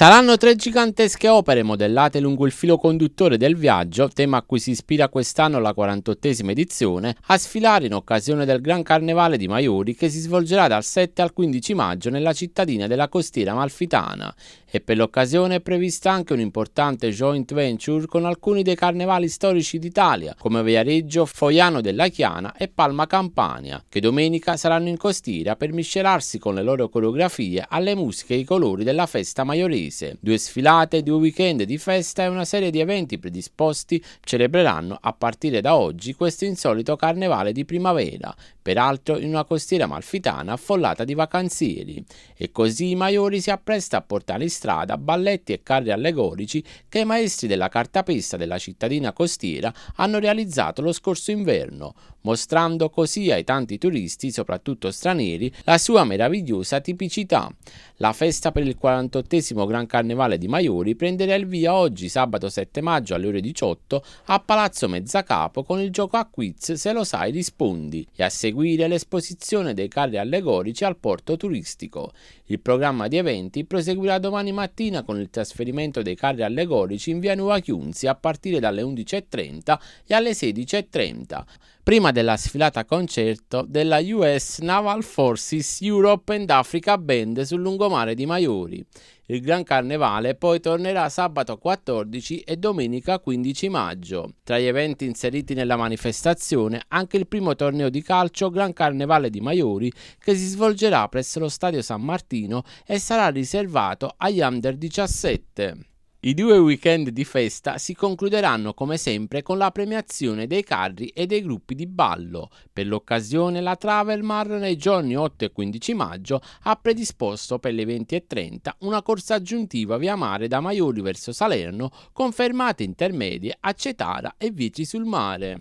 Saranno tre gigantesche opere modellate lungo il filo conduttore del viaggio, tema a cui si ispira quest'anno la 48esima edizione, a sfilare in occasione del Gran Carnevale di Maiori che si svolgerà dal 7 al 15 maggio nella cittadina della costiera malfitana e per l'occasione è prevista anche un'importante joint venture con alcuni dei carnevali storici d'Italia come Viareggio, Foiano della Chiana e Palma Campania, che domenica saranno in costiera per miscelarsi con le loro coreografie alle musiche e i colori della festa maiorese pugliese. Due sfilate, due weekend di festa e una serie di eventi predisposti celebreranno a partire da oggi questo insolito carnevale di primavera peraltro in una costiera malfitana affollata di vacanzieri, e così i Maiori si appresta a portare in strada balletti e carri allegorici che i maestri della cartapesta della cittadina costiera hanno realizzato lo scorso inverno, mostrando così ai tanti turisti, soprattutto stranieri, la sua meravigliosa tipicità. La festa per il 48 Gran Carnevale di Maiori prenderà il via oggi sabato 7 maggio alle ore 18 a Palazzo Mezzacapo con il gioco a quiz Se lo sai rispondi e a seguire seguire l'esposizione dei carri allegorici al porto turistico. Il programma di eventi proseguirà domani mattina con il trasferimento dei carri allegorici in via Nuova Chiunzi a partire dalle 11.30 e alle 16.30 prima della sfilata concerto della US Naval Forces Europe and Africa Band sul lungomare di Maiori. Il Gran Carnevale poi tornerà sabato 14 e domenica 15 maggio. Tra gli eventi inseriti nella manifestazione anche il primo torneo di calcio Gran Carnevale di Maiori che si svolgerà presso lo Stadio San Martino e sarà riservato agli under 17. I due weekend di festa si concluderanno come sempre con la premiazione dei carri e dei gruppi di ballo. Per l'occasione la Travelmar nei giorni 8 e 15 maggio ha predisposto per le 20.30 una corsa aggiuntiva via mare da Maioli verso Salerno con fermate intermedie a Cetara e Vici sul mare.